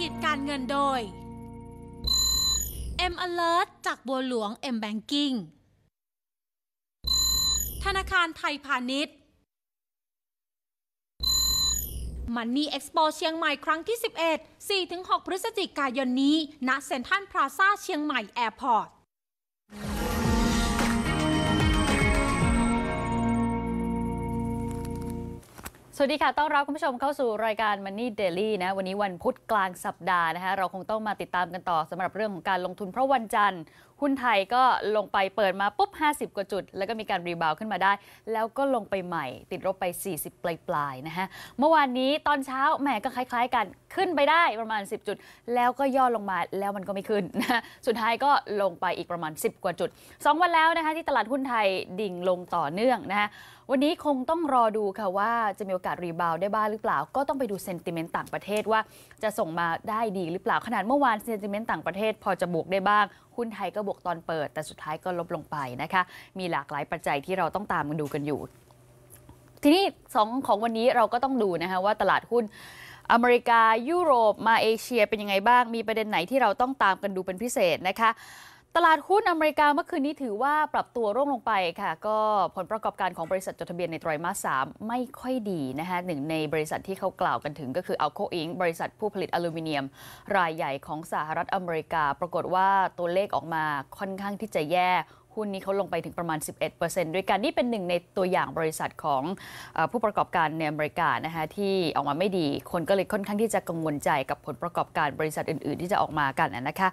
กิจการเงินโดย M Alert จากบัวหลวง M Banking ธนาคารไทยพาณิชย์มันนี่เอ็กซ์โปเชียงใหม่ครั้งที่ 11 4-6 พฤศจิกายนนี้ ณ เซ็นทรัลพลาซ่าเชียงใหม่ แอร์พอร์ตสวัสดีค่ะ ต้อนรับคุณผู้ชมเข้าสู่รายการ Money Daily นะ วันนี้วันพุธกลางสัปดาห์นะคะ เราคงต้องมาติดตามกันต่อสำหรับเรื่องของการลงทุนเพราะวันจันทร์หุ้นไทยก็ลงไปเปิดมาปุ๊บ50 กว่าจุด แล้วก็มีการรีบาวขึ้นมาได้ แล้วก็ลงไปใหม่ ติดลบไป 40 ปลายปลายนะฮะเมื่อวานนี้ตอนเช้าแหมก็คล้าย ๆ กันขึ้นไปได้ประมาณ10จุดแล้วก็ย่อลงมาแล้วมันก็ไม่ขึ้นนะสุดท้ายก็ลงไปอีกประมาณ 10 กว่าจุด 2 วันแล้วนะคะที่ตลาดหุ้นไทยดิ่งลงต่อเนื่องนะฮะวันนี้คงต้องรอดูค่ะว่าจะมีโอกาสรีบาวได้บ้างหรือเปล่าก็ต้องไปดูเซนติเมนต์ต่างประเทศว่าจะส่งมาได้ดีหรือเปล่าขนาดเมื่อวานเซนติเมนต์ต่างประเทศ พอจะบวกได้บ้างหุ้นไทยก็บวกตอนเปิดแต่สุดท้ายก็ลบลงไปนะคะมีหลากหลายปัจจัยที่เราต้องตามกันดูกันอยู่ ทีนี้สองของวันนี้เราก็ต้องดูนะคะว่าตลาดหุ้น อเมริกายุโรปมาเอเชียเป็นยังไงบ้าง มีประเด็นไหนที่เราต้องตามกันดูเป็นพิเศษนะคะตลาดหุ้นอเมริกาเมื่อคืนนี้ถือว่าปรับตัวร่วงลงไปค่ะ ก็ผลประกอบการของบริษัทจดทะเบียนในไตรมาสสามไม่ค่อยดีนะคะหนึ่งในบริษัทที่เขากล่าวกันถึงก็คือ Alco Inc. บริษัทผู้ผลิตอลูมิเนียม รายใหญ่ของสหรัฐอเมริกาปรากฏว่าตัวเลขออกมาค่อนข้างที่จะแย่หุ้นนี้เขาลงไปถึงประมาณ 11%ด้วยกันนี่เป็นหนึ่งในตัวอย่างบริษัทของผู้ประกอบการในอเมริกานะคะที่ออกมาไม่ดีคนก็เลยค่อนข้างที่จะกังวลใจกับผลประกอบการบริษัทอื่น ๆที่จะออกมากันนะคะ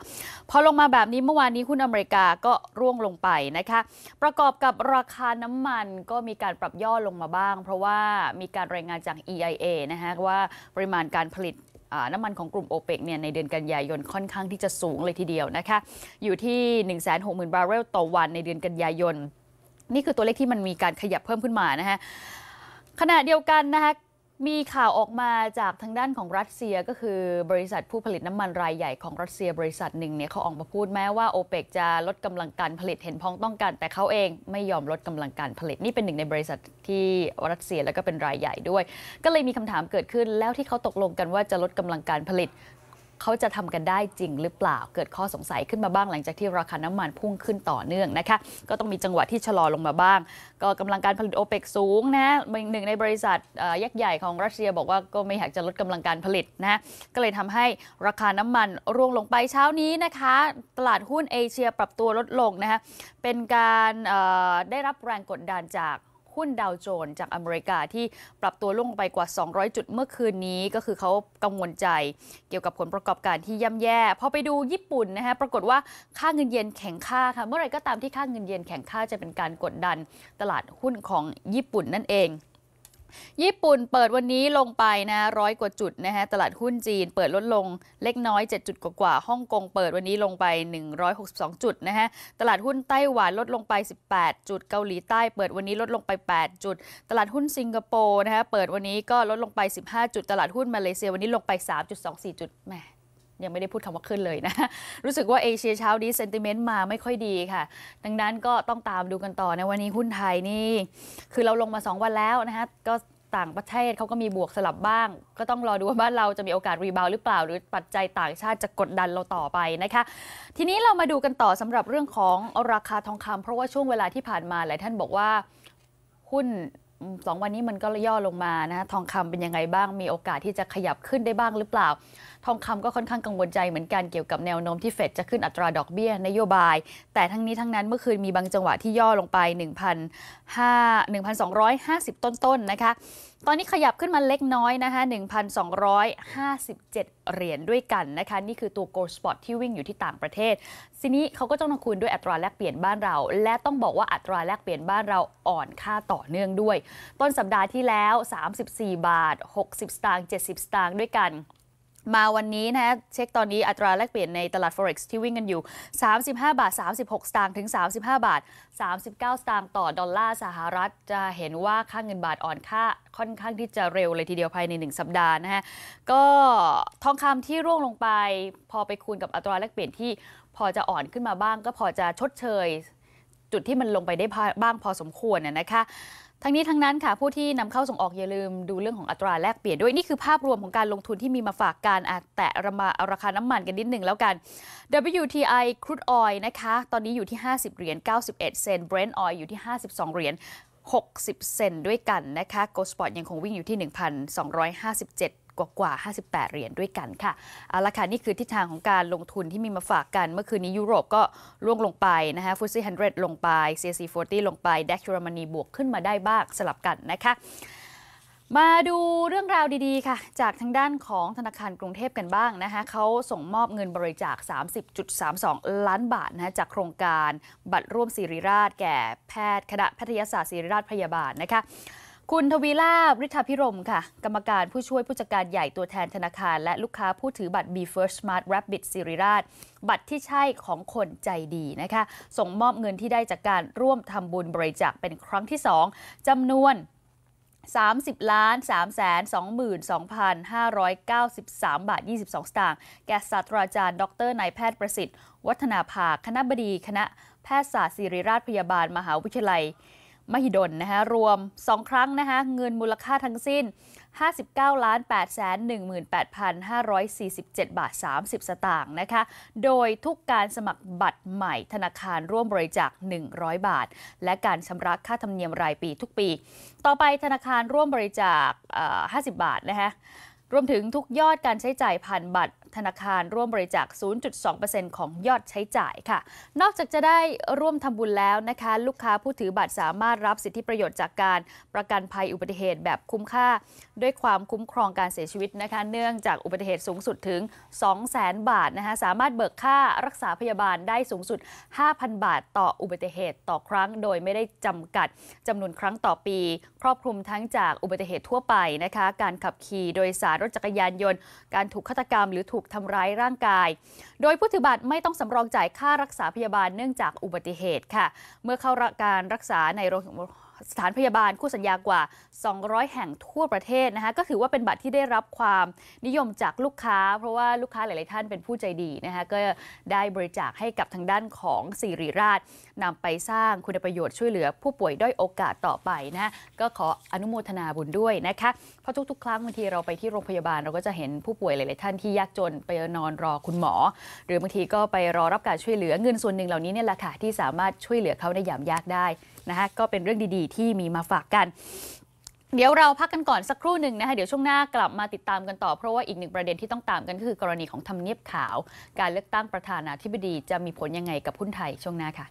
พอลงมาแบบนี้เมื่อวานนี้หุ้นอเมริกาก็ร่วงลงไปนะคะประกอบกับราคาน้ำมันก็มีการปรับย่อลงมาบ้าง เพราะว่ามีการรายงานจาก EIA นะคะว่าปริมาณการผลิตน้ำมันของกลุ่มโอเปกเนี่ยในเดือนกันยายนค่อนข้างที่จะสูงเลยทีเดียวนะคะ อยู่ที่ 160,000 บาร์เรลต่อวันในเดือนกันยายน นี่คือตัวเลขที่มันมีการขยับเพิ่มขึ้นมานะฮะขณะเดียวกันนะคะมีข่าวออกมาจากทางด้านของรัสเซียก็คือบริษัทผู้ผลิตน้ำมันรายใหญ่ของรัสเซียบริษัทหนึ่งเนี่ยเขาออกมาพูดแม้ว่าโอเปกจะลดกำลังการผลิตเห็นพ้องต้องกันแต่เขาเองไม่ยอมลดกำลังการผลิต นี่เป็นหนึ่งในบริษัทที่รัสเซียแล้วก็เป็นรายใหญ่ด้วย ก็เลยมีคำถามเกิดขึ้น แล้วที่เขาตกลงกันว่าจะลดกำลังการผลิตเขาจะทำกันได้จริงหรือเปล่าเกิดข้อสงสัยขึ้นมาบ้าง หลังจากที่ราคาน้ำมันพุ่งขึ้นต่อเนื่องนะคะก็ต้องมีจังหวะที่ชะลอลงมาบ้าง ก็กำลังการผลิตโอเปกสูงนะหนึ่งในบริษัทยักษ์ใหญ่ของรัสเซียบอกว่าก็ไม่อยากจะลดกำลังการผลิตนะก็เลยทำให้ราคาน้ำมันร่วงลงไปเช้านี้นะคะตลาดหุ้นเอเชียปรับตัวลดลงนะคะเป็นการได้รับแรงกดดันจากหุ้นดาวโจนส์จากอเมริกาที่ปรับตัวลงไปกว่า 200 จุดเมื่อคืนนี้ ก็คือเขากังวลใจ เกี่ยวกับผลประกอบการที่ย่ำแย่พอไปดูญี่ปุ่นนะฮะปรากฏว่าค่าเงินเยนแข็งค่าค่ะเมื่อไรก็ตามที่ค่าเงินเยนแข็งค่าจะเป็นการกดดัน ตลาดหุ้นของญี่ปุ่นนั่นเองญี่ปุ่นเปิดวันนี้ลงไปนะร้อยกว่าจุดนะฮะ ตลาดหุ้นจีนเปิดลดลงเล็กน้อย7จุดกว่าฮ่องกงเปิดวันนี้ลงไป162จุดนะฮะ ตลาดหุ้นไต้หวันลดลงไป 18 จุด เกาหลีใต้เปิดวันนี้ลดลงไป 8 จุด ตลาดหุ้นสิงคโปร์นะฮะเปิดวันนี้ก็ลดลงไป15จุด ตลาดหุ้นมาเลเซียวันนี้ลงไป 3.24จุดแหมยังไม่ได้พูดคำว่าขึ้นเลยนะ รู้สึกว่าเอเชียเช้านี้เซนติเมนต์มาไม่ค่อยดีค่ะ ดังนั้นก็ต้องตามดูกันต่อในวันนี้หุ้นไทยนี่ คือเราลงมา 2 วันแล้วนะคะก็ต่างประเทศเขาก็มีบวกสลับบ้าง ก็ต้องรอดูว่าบ้านเราจะมีโอกาสรีบาวหรือเปล่า หรือปัจจัยต่างชาติจะกดดันเราต่อไปนะคะทีนี้เรามาดูกันต่อสำหรับเรื่องของราคาทองคำเพราะว่าช่วงเวลาที่ผ่านมาหลายท่านบอกว่าหุ้นสองวันนี้มันก็ย่อลงมานะทองคำเป็นยังไงบ้างมีโอกาสที่จะขยับขึ้นได้บ้างหรือเปล่า ทองคำก็ค่อนข้างกังวลใจเหมือนกัน เกี่ยวกับแนวโน้มที่เฟดจะขึ้นอัตราดอกเบี้ยนโยบาย แต่ทั้งนี้ทั้งนั้นเมื่อคืนมีบางจังหวะที่ย่อลงไป 1,500 1,250 ต้นๆนะคะตอนนี้ขยับขึ้นมาเล็กน้อยนะคะ1,257 เหรียญด้วยกันนะคะ นี่คือตัว Gold Spot ที่วิ่งอยู่ที่ต่างประเทศ ทีนี้เขาก็ต้องงคูณด้วยอัตราแลกเปลี่ยนบ้านเรา และต้องบอกว่าอัตราแลกเปลี่ยนบ้านเราอ่อนค่าต่อเนื่องด้วย ต้นสัปดาห์ที่แล้ว 34 บาท 60สตางค์70 สตางค์ด้วยกันมาวันนี้นะเช็คตอนนี้อัตราแลกเปลี่ยนในตลาด Forex ที่วิ่งกันอยู่ 35 บาท 36 สตางค์ถึง 35บาท 39 สตางค์ต่อดอลลาร์สหรัฐ จะเห็นว่าค่าเงินบาทอ่อนค่าค่อนข้างที่จะเร็วเลยทีเดียวภายใน 1 สัปดาห์นะฮะก็ทองคำที่ร่วงลงไปพอไปคูณกับอัตราแลกเปลี่ยนที่พอจะอ่อนขึ้นมาบ้าง ก็พอจะชดเชยจุดที่มันลงไปได้บ้างพอสมควรนะคะทั้งนี้ทั้งนั้นค่ะผู้ที่นำเข้าส่งออกอย่าลืมดูเรื่องของอัตราแลกเปลี่ยนด้วย นี่คือภาพรวมของการลงทุนที่มีมาฝากการแตะระมาราคาน้ำมันกันนิดหนึ่งแล้วกัน WTI Crude Oil นะคะตอนนี้อยู่ที่ 50 เหรียญ 91 เซน Brent Oil อยู่ที่ 52 เหรียญ 60 เซนด้วยกันนะคะโก l สปอร์ตยังคงวิ่งอยู่ที่ 1,257กว่ากว่า 58 เหรียญด้วยกันค่ะเอาละค่ะนี่คือทิศทางของการลงทุนที่มีมาฝากกัน เมื่อคืนนี้ยุโรปก็ร่วงลงไปนะคะฟุตซี่ฮันเดลงไป c ซ c 40 ลงไปดกชเยอรมนีบวกขึ้นมาได้บ้างสลับกันนะคะ มาดูเรื่องราวดีๆ ค่ะ จากทางด้านของธนาคารกรุงเทพกันบ้างนะคะเขาส่งมอบเงินบริจาค 30.32 ล้านบาทนะจากโครงการบัตรร่วมศิริราชแก่แพทย์คณะแพทยศาสตร์ศิริราชพยาบาลนะคะคุณทวีลาบรทธาพิรม ค่ะ กรรมการผู้ช่วยผู้จัดการใหญ่ตัวแทนธนาคาร และลูกค้าผู้ถือบัตร b First Smart r a b i t สิริราชบัตรที่ใช่ของคนใจดีนะคะส่งมอบเงินที่ได้จากการร่วมทำบุญบริจาคเป็นครั้งที่ 2จำนวน 30ล้าน3แสน22,593 บาท 22 สตางค์แก่ศาสตราจารย์ ดรนายแพทย์ประสิทธิ์วัฒนาภาคณะบดีคณะ แพทยศาสตร์ศิริราชพยาบาลมหาวิทยาลัยมหิดลนะคะรวม 2 ครั้งนะคะเงินมูลค่าทั้งสิ้น 59ล้าน8แสน18,547 บาท 30 สตางค์นะคะโดยทุกการสมัครบัตรใหม่ธนาคารร่วมบริจาค100 บาท และการชำระค่าธรรมเนียมรายปีทุกปี ต่อไปธนาคารร่วมบริจาค50 บาทนะคะรวมถึงทุกยอดการใช้จ่ายผ่านบัตรธนาคาร ร่วมบริจาค 0.2%ของยอดใช้จ่ายค่ะ นอกจากจะได้ร่วมทำบุญแล้วนะคะลูกค้าผู้ถือบัตรสามารถรับสิทธิประโยชน์จากการประกันภัยอุบัติเหตุแบบคุ้มค่า ด้วยความคุ้มครองการเสียชีวิตนะคะเนื่องจากอุบัติเหตุสูงสุดถึง 200,000บาทนะคะสามารถเบิกค่ารักษาพยาบาลได้สูงสุด 5,000 บาท ต่ออุบัติเหตุต่อครั้ง โดยไม่ได้จำกัดจำนวนครั้งต่อปี ครอบคลุมทั้งจากอุบัติเหตุทั่วไปนะคะการขับขี่โดยสารรถจักรยานยนต์การถูกฆาตกรรมหรือถูกทำร้ายร่างกาย โดยผู้ถือบัตรไม่ต้องสำรองจ่ายค่ารักษาพยาบาลเนื่องจากอุบัติเหตุค่ะ เมื่อเข้าการรักษาในโรงสถานพยาบาลคู่สัญญากว่า 200 แห่งทั่วประเทศนะคะก็ถือว่าเป็นบัตรที่ได้รับความนิยมจากลูกค้าเพราะว่าลูกค้าหลายๆท่านเป็นผู้ใจดีนะคะก็ได้บริจาคให้กับทางด้านของสิริราช นำไปสร้างคุณประโยชน์ช่วยเหลือผู้ป่วยด้อยโอกาสต่อไปนะก็ขออนุโมทนาบุญด้วยนะคะเพราะทุกๆครั้งบางทีเราไปที่โรงพยาบาลเราก็จะเห็นผู้ป่วยหลายๆท่านที่ยากจนไปนอนรอคุณหมอ หรือบางทีก็ไปรอรับการช่วยเหลือเงินส่วนหนึ่งเหล่านี้เนี่ยแหละค่ะที่สามารถช่วยเหลือเขาในยามยากได้นะคะก็เป็นเรื่องดีที่มีมาฝากกัน เดี๋ยวเราพักกันก่อนสักครู่หนึ่งนะคะ เดี๋ยวช่วงหน้ากลับมาติดตามกันต่อ เพราะว่าอีกหนึ่งประเด็นที่ต้องตามกันคือกรณีของทำเนียบขาว การเลือกตั้งประธานาธิบดีจะมีผลยังไงกับหุ้นไทยช่วงหน้าค่ะ